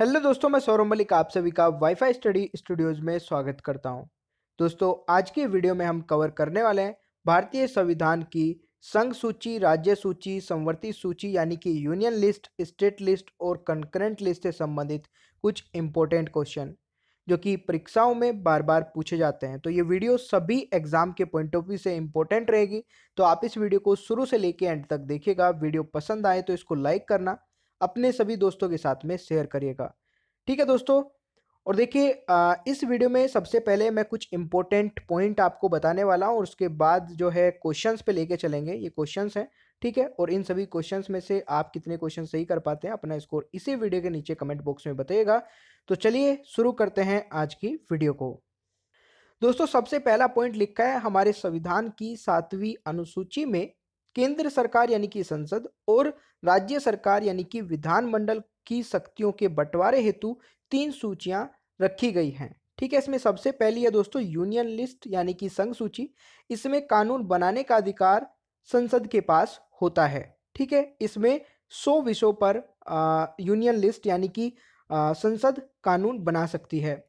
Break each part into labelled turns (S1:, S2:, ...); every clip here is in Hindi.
S1: हेलो दोस्तों मैं सौरभ मलिक आप सभी का वाईफाई स्टडी स्टूडियोज में स्वागत करता हूं दोस्तों आज की वीडियो में हम कवर करने वाले हैं भारतीय संविधान की संघ सूची राज्य सूची संवर्ती सूची यानी कि यूनियन लिस्ट स्टेट लिस्ट और कंकरेंट लिस्ट से संबंधित कुछ इम्पोर्टेंट क्वेश्चन जो कि परीक्षाओं में बार बार पूछे जाते हैं तो ये वीडियो सभी एग्जाम के पॉइंट ऑफ व्यू से इंपॉर्टेंट रहेगी तो आप इस वीडियो को शुरू से लेके एंड तक देखिएगा वीडियो पसंद आए तो इसको लाइक करना अपने सभी दोस्तों के साथ में शेयर करिएगा ठीक है दोस्तों और देखिए इस वीडियो में सबसे पहले मैं कुछ इम्पोर्टेंट पॉइंट आपको बताने वाला हूँ और उसके बाद जो है क्वेश्चंस पे लेके चलेंगे ये क्वेश्चंस हैं ठीक है और इन सभी क्वेश्चंस में से आप कितने क्वेश्चन सही कर पाते हैं अपना स्कोर इसी वीडियो के नीचे कमेंट बॉक्स में बताइएगा तो चलिए शुरू करते हैं आज की वीडियो को दोस्तों सबसे पहला पॉइंट लिखा है हमारे संविधान की सातवीं अनुसूची में केंद्र सरकार यानी कि संसद और राज्य सरकार यानी कि विधानमंडल की शक्तियों के बंटवारे हेतु तीन सूचियां रखी गई हैं ठीक है इसमें सबसे पहली है दोस्तों यूनियन लिस्ट यानी कि संघ सूची इसमें कानून बनाने का अधिकार संसद के पास होता है ठीक है इसमें सौ विषयों पर यूनियन लिस्ट यानी कि संसद कानून बना सकती है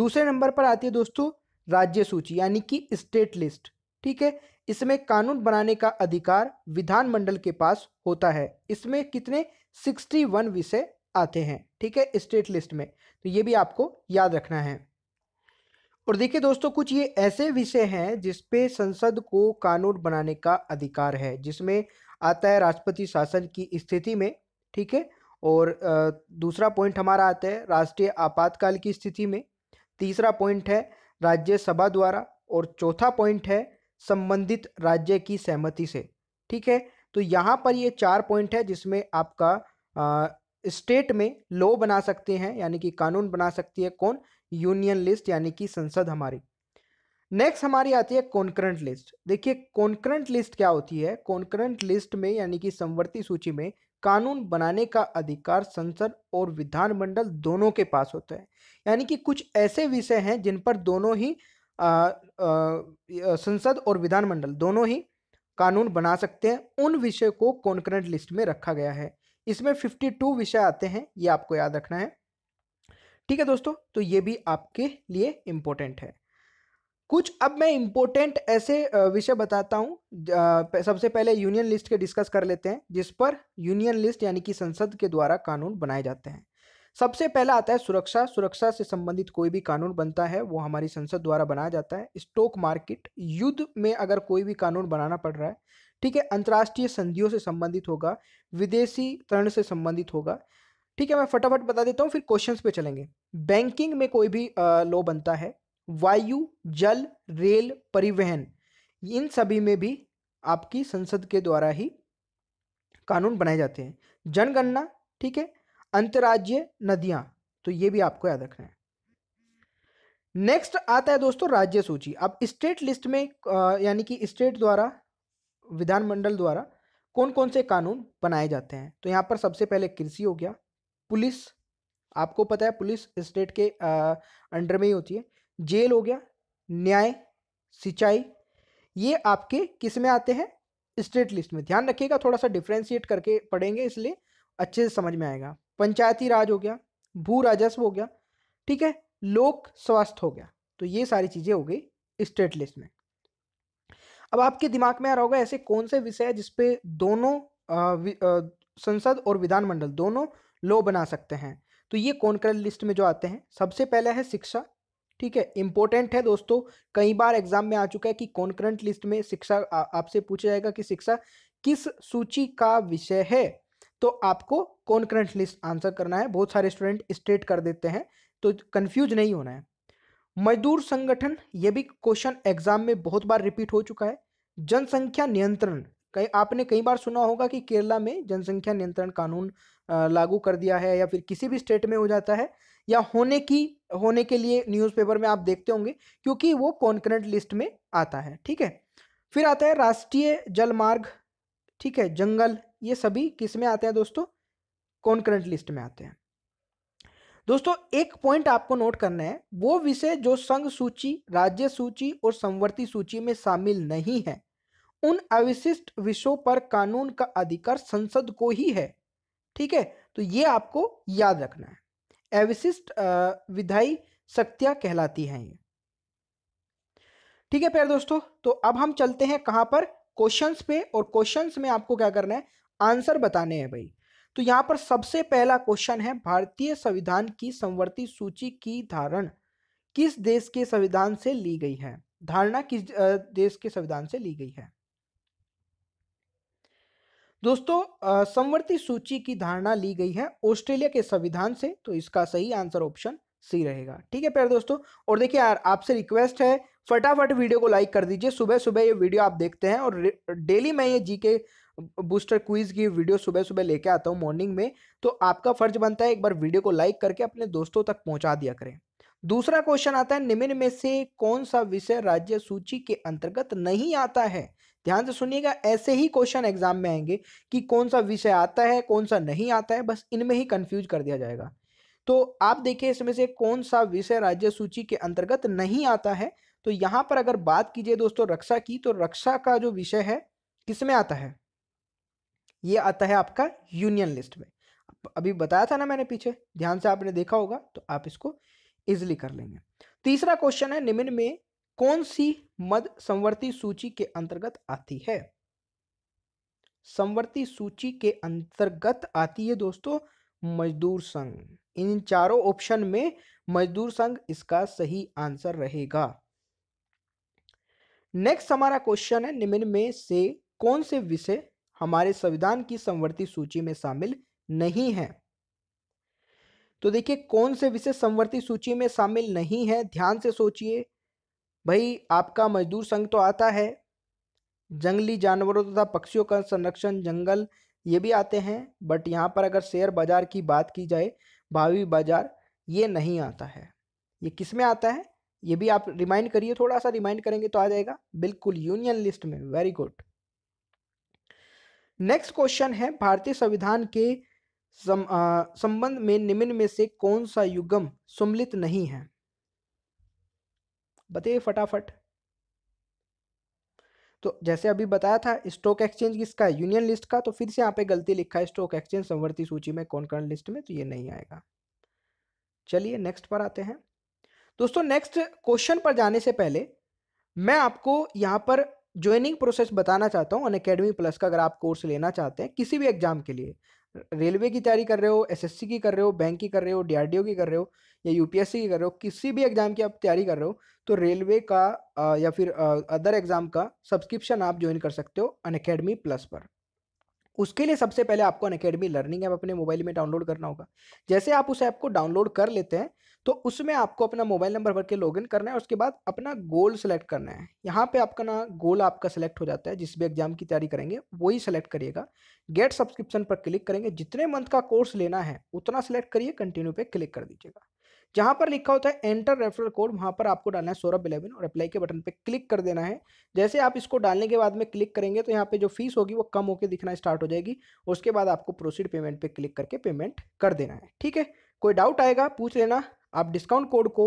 S1: दूसरे नंबर पर आती है दोस्तों राज्य सूची यानी कि स्टेट लिस्ट ठीक है इसमें कानून बनाने का अधिकार विधानमंडल के पास होता है इसमें कितने 61 विषय आते हैं ठीक है स्टेट लिस्ट में तो ये भी आपको याद रखना है और देखिए दोस्तों कुछ ये ऐसे विषय हैं जिसपे संसद को कानून बनाने का अधिकार है जिसमें आता है राष्ट्रपति शासन की स्थिति में ठीक है और दूसरा पॉइंट हमारा आता है राष्ट्रीय आपातकाल की स्थिति में तीसरा पॉइंट है राज्यसभा द्वारा और चौथा पॉइंट है संबंधित राज्य की सहमति से ठीक है तो यहाँ पर ये चार पॉइंट है जिसमें आपका आ, स्टेट में लॉ बना सकते हैं यानी कि कानून बना सकती है कौन यूनियन लिस्ट यानी कि संसद हमारी नेक्स्ट हमारी आती है कॉन्करेंट लिस्ट देखिए कॉन्करेंट लिस्ट क्या होती है कॉन्करेंट लिस्ट में यानी कि संवर्ती सूची में कानून बनाने का अधिकार संसद और विधानमंडल दोनों के पास होता है यानी कि कुछ ऐसे विषय हैं जिन पर दोनों ही संसद और विधानमंडल दोनों ही कानून बना सकते हैं उन विषय को कॉन्करेंट लिस्ट में रखा गया है इसमें 52 विषय आते हैं ये आपको याद रखना है ठीक है दोस्तों तो ये भी आपके लिए इम्पोर्टेंट है कुछ अब मैं इम्पोर्टेंट ऐसे विषय बताता हूँ सबसे पहले यूनियन लिस्ट के डिस्कस कर लेते हैं जिस पर यूनियन लिस्ट यानी कि संसद के द्वारा कानून बनाए जाते हैं सबसे पहला आता है सुरक्षा सुरक्षा से संबंधित कोई भी कानून बनता है वो हमारी संसद द्वारा बनाया जाता है स्टॉक मार्केट युद्ध में अगर कोई भी कानून बनाना पड़ रहा है ठीक है अंतर्राष्ट्रीय संधियों से संबंधित होगा विदेशी ऋण से संबंधित होगा ठीक है मैं फटाफट बता देता हूँ फिर क्वेश्चंस पे चलेंगे बैंकिंग में कोई भी लॉ बनता है वायु जल रेल परिवहन इन सभी में भी आपकी संसद के द्वारा ही कानून बनाए जाते हैं जनगणना ठीक है अंतर्राज्य नदियां तो ये भी आपको याद रखना है नेक्स्ट आता है दोस्तों राज्य सूची अब स्टेट लिस्ट में यानी कि स्टेट द्वारा विधानमंडल द्वारा कौन कौन से कानून बनाए जाते हैं तो यहाँ पर सबसे पहले कृषि हो गया पुलिस आपको पता है पुलिस स्टेट के अंडर में ही होती है जेल हो गया न्याय सिंचाई ये आपके किस में आते हैं स्टेट लिस्ट में ध्यान रखिएगा थोड़ा सा डिफ्रेंशिएट करके पढ़ेंगे इसलिए अच्छे से समझ में आएगा पंचायती राज हो गया भू राजस्व हो गया ठीक है लोक स्वास्थ्य हो गया तो ये सारी चीज़ें हो गई स्टेट लिस्ट में अब आपके दिमाग में आ रहा होगा ऐसे कौन से विषय है जिसपे दोनों आ, वि, आ, संसद और विधानमंडल दोनों लॉ बना सकते हैं तो ये कॉन्करेंट लिस्ट में जो आते हैं सबसे पहला है शिक्षा ठीक है इंपॉर्टेंट है दोस्तों कई बार एग्जाम में आ चुका है कि कॉन्करेंट लिस्ट में शिक्षा आपसे पूछा जाएगा कि शिक्षा किस सूची का विषय है तो आपको कॉन्करेंट लिस्ट आंसर करना है बहुत सारे स्टूडेंट स्टेट कर देते हैं तो कन्फ्यूज नहीं होना है मजदूर संगठन ये भी क्वेश्चन एग्जाम में बहुत बार रिपीट हो चुका है जनसंख्या नियंत्रण कई आपने कई बार सुना होगा कि केरला में जनसंख्या नियंत्रण कानून लागू कर दिया है या फिर किसी भी स्टेट में हो जाता है या होने की होने के लिए न्यूज़पेपर में आप देखते होंगे क्योंकि वो कॉन्करेंट लिस्ट में आता है ठीक है फिर आता है राष्ट्रीय जलमार्ग ठीक है जंगल ये सभी किस में आते हैं दोस्तों कॉन्करेंट लिस्ट में आते हैं दोस्तों एक पॉइंट आपको नोट करना है वो विषय जो संघ सूची राज्य सूची और संवर्ती सूची में शामिल नहीं है उन अविशिष्ट विषयों पर कानून का अधिकार संसद को ही है ठीक है तो ये आपको याद रखना है अविशिष्ट विधायी शक्तियां कहलाती हैं ये ठीक है प्यार दोस्तों तो अब हम चलते हैं कहां पर क्वेश्चंस पे और क्वेश्चंस में आपको क्या करना है आंसर बताने हैं भाई तो यहाँ पर सबसे पहला क्वेश्चन है भारतीय संविधान की संवर्ती सूची की धारण किस देश के संविधान से ली गई है धारणा किस देश के संविधान से ली गई है दोस्तों संवर्ती सूची की धारणा ली गई है ऑस्ट्रेलिया के संविधान से तो इसका सही आंसर ऑप्शन सी रहेगा ठीक है प्यारे दोस्तों और देखिए यार आपसे रिक्वेस्ट है फटाफट वीडियो को लाइक कर दीजिए सुबह सुबह ये वीडियो आप देखते हैं और डेली मैं ये जीके बूस्टर क्विज की वीडियो सुबह सुबह लेके आता हूँ मॉर्निंग में तो आपका फर्ज बनता है एक बार वीडियो को लाइक करके अपने दोस्तों तक पहुँचा दिया करें दूसरा क्वेश्चन आता है निम्न में से कौन सा विषय राज्य सूची के अंतर्गत नहीं आता है ध्यान से सुनिएगा ऐसे ही क्वेश्चन एग्जाम में आएंगे कि कौन सा विषय आता है कौन सा नहीं आता है बस इनमें ही कंफ्यूज कर दिया जाएगा तो आप देखिए इसमें से कौन सा विषय राज्य सूची के अंतर्गत नहीं आता है तो यहाँ पर अगर बात कीजिए दोस्तों रक्षा की तो रक्षा का जो विषय है किसमें आता है ये आता है आपका यूनियन लिस्ट में अभी बताया था ना मैंने पीछे ध्यान से आपने देखा होगा तो आप इसको इजिली कर लेंगे तीसरा क्वेश्चन है निम्न में कौन सी मद संवर्ती सूची के अंतर्गत आती है संवर्ती सूची के अंतर्गत आती है दोस्तों मजदूर संघ इन चारों ऑप्शन में मजदूर संघ इसका सही आंसर रहेगा नेक्स्ट हमारा क्वेश्चन है निम्न में से कौन से विषय हमारे संविधान की संवर्ती सूची में शामिल नहीं है तो देखिए कौन से विषय संवर्ती सूची में शामिल नहीं है ध्यान से सोचिए भाई आपका मजदूर संघ तो आता है जंगली जानवरों तथा पक्षियों का संरक्षण जंगल ये भी आते हैं बट यहाँ पर अगर शेयर बाजार की बात की जाए भावी बाजार ये नहीं आता है ये किस में आता है ये भी आप रिमाइंड करिए थोड़ा सा रिमाइंड करेंगे तो आ जाएगा बिल्कुल यूनियन लिस्ट में वेरी गुड नेक्स्ट क्वेश्चन है भारतीय संविधान के सम, आ, संबंध में निम्न में से कौन सा युगम सुमिलित नहीं है बताइए फटाफट तो जैसे अभी बताया था स्टॉक एक्सचेंज किसका यूनियन लिस्ट का तो फिर से यहाँ पे गलती लिखा है स्टॉक एक्सचेंज संवर्ती सूची में कौन कौन लिस्ट में तो ये नहीं आएगा चलिए नेक्स्ट पर आते हैं दोस्तों नेक्स्ट क्वेश्चन पर जाने से पहले मैं आपको यहाँ पर ज्वाइनिंग प्रोसेस बताना चाहता हूँ अन प्लस का अगर आप कोर्स लेना चाहते हैं किसी भी एग्ज़ाम के लिए रेलवे की तैयारी कर रहे हो एसएससी की कर रहे हो बैंक की कर रहे हो डीआरडीओ की कर रहे हो या यूपीएससी की कर रहे हो किसी भी एग्ज़ाम की आप तैयारी कर रहे हो तो रेलवे का या फिर अदर एग्ज़ाम का सब्सक्रिप्शन आप ज्वाइन कर सकते हो अन प्लस पर उसके लिए सबसे पहले आपको अनकेडमी लर्निंग ऐप अपने मोबाइल में डाउनलोड करना होगा जैसे आप उस ऐप को डाउनलोड कर लेते हैं तो उसमें आपको अपना मोबाइल नंबर भर के लॉग करना है उसके बाद अपना गोल सेलेक्ट करना है यहाँ पे आपका ना गोल आपका सेलेक्ट हो जाता है जिस भी एग्जाम की तैयारी करेंगे वही सेलेक्ट करिएगा गेट सब्सक्रिप्शन पर क्लिक करेंगे जितने मंथ का कोर्स लेना है उतना सेलेक्ट करिए कंटिन्यू पे क्लिक कर दीजिएगा जहाँ पर लिखा होता है एंटर रेफरल कोड वहाँ पर आपको डालना है सौरभ इलेवन और अप्लाई के बटन पर क्लिक कर देना है जैसे आप इसको डालने के बाद में क्लिक करेंगे तो यहाँ पे जो फीस होगी वो कम होकर दिखना स्टार्ट हो जाएगी उसके बाद आपको प्रोसीड पेमेंट पे क्लिक करके पेमेंट कर देना है ठीक है कोई डाउट आएगा पूछ लेना आप डिस्काउंट कोड को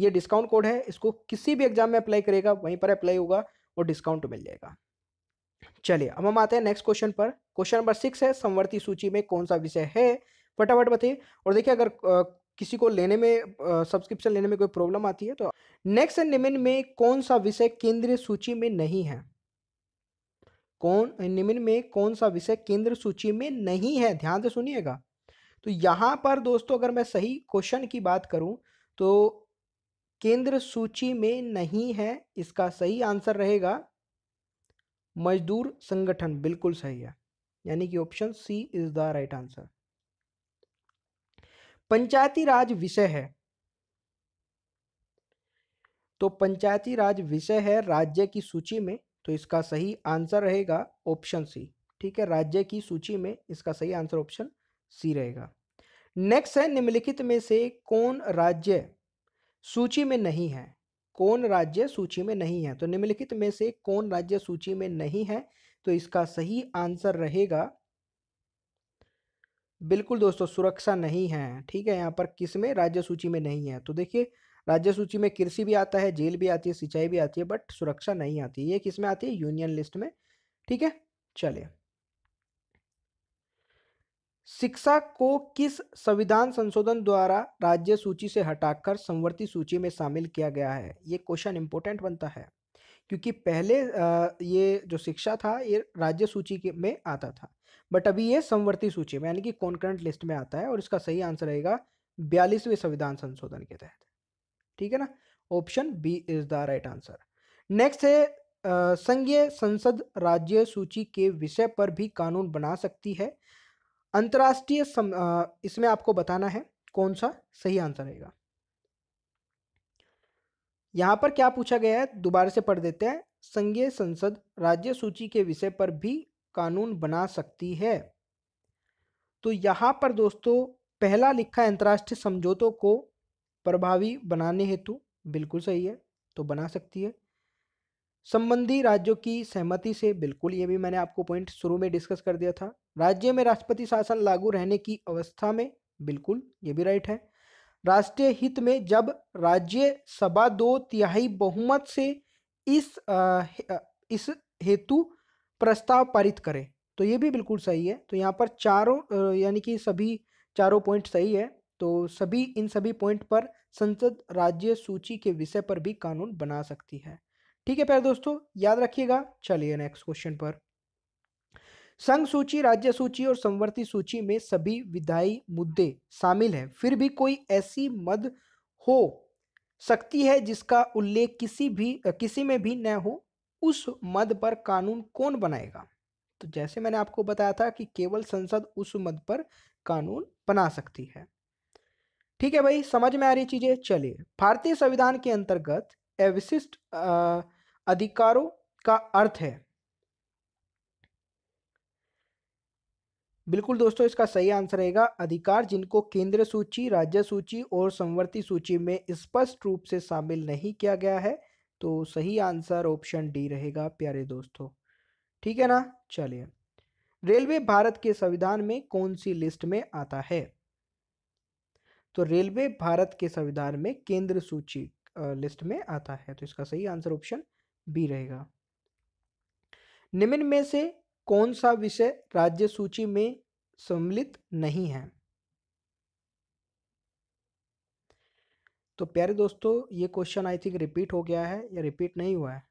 S1: ये डिस्काउंट कोड है इसको किसी भी एग्जाम में अप्लाई करेगा वहीं पर अप्लाई होगा और डिस्काउंट मिल जाएगा चलिए अब हम आते हैं नेक्स्ट क्वेश्चन पर क्वेश्चन नंबर सिक्स है संवर्ती सूची में कौन सा विषय है फटाफट बताइए और देखिए अगर आ, किसी को लेने में सब्सक्रिप्शन लेने में कोई प्रॉब्लम आती है तो नेक्स्ट एंड निम्न में कौन सा विषय केंद्रीय सूची में नहीं है कौन निम्न में कौन सा विषय केंद्र सूची में नहीं है ध्यान से सुनिएगा तो यहाँ पर दोस्तों अगर मैं सही क्वेश्चन की बात करूँ तो केंद्र सूची में नहीं है इसका सही आंसर रहेगा मजदूर संगठन बिल्कुल सही है यानी कि option C is the right answer Panchayati Raj विषय है तो पंचायती राज विषय है राज्य की सूची में तो इसका सही आंसर रहेगा ऑप्शन सी ठीक है राज्य की सूची में इसका सही आंसर ऑप्शन सी रहेगा नेक्स्ट है निम्नलिखित में से कौन राज्य सूची में नहीं है कौन राज्य सूची में नहीं है तो निम्नलिखित में से कौन राज्य सूची में नहीं है तो इसका सही आंसर रहेगा बिल्कुल दोस्तों सुरक्षा नहीं है ठीक है यहाँ पर किस में राज्य सूची में नहीं है तो देखिए राज्य सूची में कृषि भी आता है जेल भी आती है सिंचाई भी आती है बट सुरक्षा नहीं आती ये किस में आती है यूनियन लिस्ट में ठीक है चलिए शिक्षा को किस संविधान संशोधन द्वारा राज्य सूची से हटाकर संवर्ती सूची में शामिल किया गया है ये क्वेश्चन इम्पोर्टेंट बनता है क्योंकि पहले ये जो शिक्षा था ये राज्य सूची के में आता था बट अभी ये संवर्ती सूची में यानी कि कॉन्करेंट लिस्ट में आता है और इसका सही आंसर रहेगा बयालीसवें संविधान संशोधन के तहत ठीक है ना option B is the right answer next है संघीय संसद राज्य सूची के विषय पर भी कानून बना सकती है अंतर्राष्ट्रीय इसमें आपको बताना है कौन सा सही आंसर रहेगा यहाँ पर क्या पूछा गया है दोबारा से पढ़ देते हैं संघीय संसद राज्य सूची के विषय पर भी कानून बना सकती है तो यहाँ पर दोस्तों पहला लिखा है अंतर्राष्ट्रीय समझौतों को प्रभावी बनाने हेतु बिल्कुल सही है तो बना सकती है संबंधी राज्यों की सहमति से बिल्कुल ये भी मैंने आपको पॉइंट शुरू में डिस्कस कर दिया था राज्य में राष्ट्रपति शासन लागू रहने की अवस्था में बिल्कुल ये भी राइट है राष्ट्रीय हित में जब राज्य सभा दो तिहाई बहुमत से इस आ, इस हेतु प्रस्ताव पारित करे तो ये भी बिल्कुल सही है तो यहाँ पर चारों यानी कि सभी चारों पॉइंट सही है तो सभी इन सभी पॉइंट पर संसद राज्य सूची के विषय पर भी कानून बना सकती है ठीक है प्यारे दोस्तों याद रखिएगा चलिए नेक्स्ट क्वेश्चन पर संघ सूची राज्य सूची और संवर्ती सूची में सभी विधायी मुद्दे शामिल हैं फिर भी कोई ऐसी मद हो सकती है जिसका उल्लेख किसी भी किसी में भी न हो उस मद पर कानून कौन बनाएगा तो जैसे मैंने आपको बताया था कि केवल संसद उस मद पर कानून बना सकती है ठीक है भाई समझ में आ रही चीजें चलिए भारतीय संविधान के अंतर्गत अविशिष्ट अधिकारों का अर्थ है बिल्कुल दोस्तों इसका सही आंसर रहेगा अधिकार जिनको केंद्र सूची राज्य सूची और संवर्ती सूची में स्पष्ट रूप से शामिल नहीं किया गया है तो सही आंसर ऑप्शन डी रहेगा प्यारे दोस्तों ठीक है ना चलिए रेलवे भारत के संविधान में कौन सी लिस्ट में आता है तो रेलवे भारत के संविधान में केंद्र सूची लिस्ट में आता है तो इसका सही आंसर ऑप्शन बी रहेगा निम्न में से कौन सा विषय राज्य सूची में सम्मिलित नहीं है तो प्यारे दोस्तों ये क्वेश्चन आई थिंक रिपीट हो गया है या रिपीट नहीं हुआ है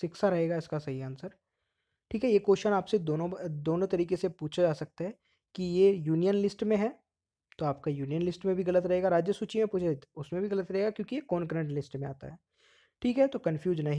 S1: शिक्षा रहेगा इसका सही आंसर ठीक है ये क्वेश्चन आपसे दोनों दोनों तरीके से पूछा जा सकता है कि ये यूनियन लिस्ट में है तो आपका यूनियन लिस्ट में भी गलत रहेगा राज्य सूची में पूछे उसमें भी गलत रहेगा क्योंकि ये कॉन्करेंट लिस्ट में आता है ठीक है तो कन्फ्यूज नहीं